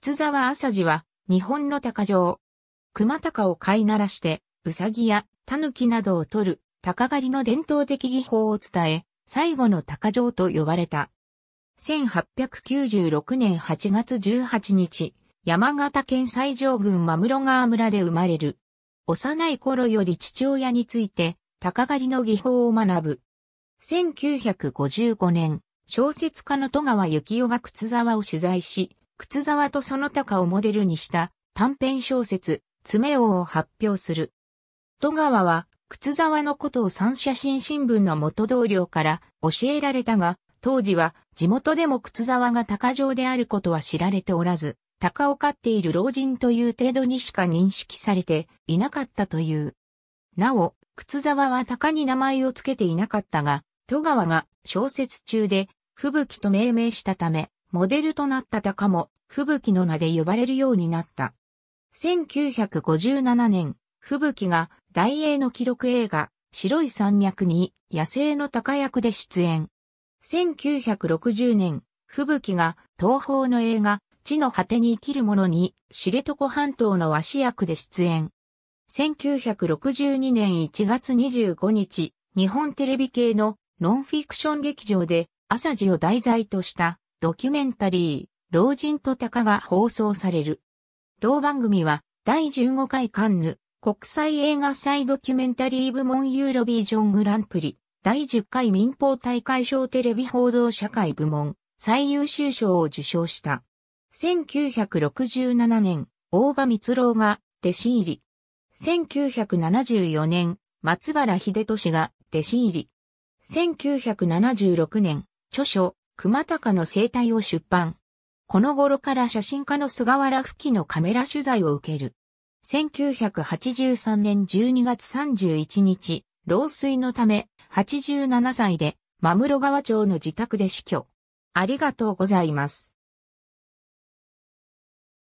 靴沢朝次は、日本の鷹城。熊鷹を飼いならして、うさぎや狸などを取る、鷹狩りの伝統的技法を伝え、最後の鷹城と呼ばれた。1896年8月18日、山形県西条郡真室川村で生まれる。幼い頃より父親について、鷹狩りの技法を学ぶ。1955年、小説家の戸川幸雄が靴沢を取材し、靴沢とその高をモデルにした短編小説、爪王を発表する。戸川は、靴沢のことを三写真新聞の元同僚から教えられたが、当時は地元でも靴沢が高城であることは知られておらず、鷹を飼っている老人という程度にしか認識されていなかったという。なお、靴沢は鷹に名前を付けていなかったが、戸川が小説中で吹雪と命名したため、モデルとなった鷹も、吹雪の名で呼ばれるようになった。1957年、吹雪が大英の記録映画、白い山脈に野生の鷹役で出演。1960年、吹雪が東方の映画、地の果てに生きる者に、知床半島の和紙役で出演。1962年1月25日、日本テレビ系のノンフィクション劇場で、朝地を題材としたドキュメンタリー、老人と鷹が放送される。同番組は、第15回カンヌ、国際映画祭ドキュメンタリー部門ユーロビジョングランプリ、第10回民放大会賞テレビ報道社会部門、最優秀賞を受賞した。1967年、大場光郎が弟子入り。1974年、松原秀俊が弟子入り。1976年、著書、熊高の生態を出版。この頃から写真家の菅原吹きのカメラ取材を受ける。1983年12月31日、老衰のため、87歳で、マムロ川町の自宅で死去。ありがとうございます。